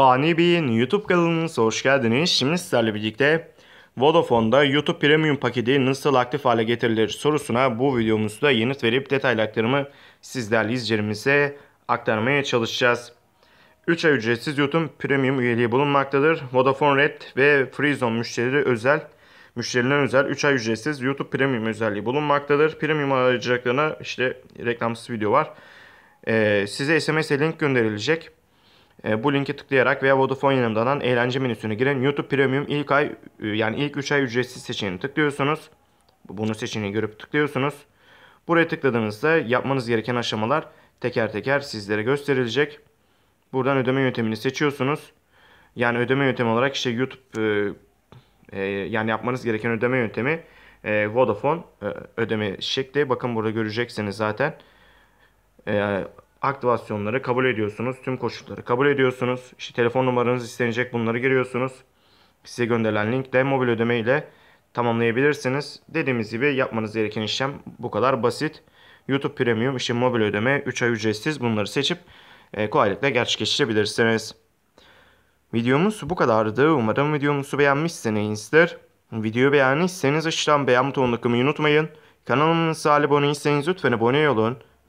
Fani Bey'in YouTube kanalına hoş geldiniz. Şimdi sizlerle birlikte Vodafone'da YouTube Premium paketi nasıl aktif hale getirilir sorusuna bu videomuzda yanıt verip detaylarımı aktarımı sizlerle izleyicilerimize aktarmaya çalışacağız. 3 ay ücretsiz YouTube Premium üyeliği bulunmaktadır. Vodafone Red ve Freezone müşterileri özel müşterilerine özel 3 ay ücretsiz YouTube Premium özelliği bulunmaktadır. Premium arayacaklarına işte reklamsız video var. Ee, size SMS link gönderilecek. E, bu linki tıklayarak veya Vodafone yanımdan eğlence menüsüne girin. YouTube Premium ilk ay e, yani ilk 3 ay ücretsiz seçeneğini tıklıyorsunuz. Bunu seçeneği görüp tıklıyorsunuz. Buraya tıkladığınızda yapmanız gereken aşamalar teker teker sizlere gösterilecek. Buradan ödeme yöntemini seçiyorsunuz. Yani ödeme yöntemi olarak işte YouTube e, e yani yapmanız gereken ödeme yöntemi e, Vodafone e, ödeme şekli. Bakın burada göreceksiniz zaten. E, aktivasyonları kabul ediyorsunuz. Tüm koşulları kabul ediyorsunuz. İşte telefon numaranız istenecek bunları giriyorsunuz. Size gönderilen linkle mobil ödeme ile tamamlayabilirsiniz. Dediğimiz gibi yapmanız gereken işlem bu kadar basit. YouTube Premium için mobil ödeme 3 ay ücretsiz bunları seçip e, kolaylıkla gerçekleştirebilirsiniz. Videomuz bu kadardı. Umarım videomuzu beğenmişsinizdir. Videoyu beğendiyseniz aşağıdan beğen butonuna tıklamayı unutmayın. Kanalımıza aboneyseniz lütfen abone olun.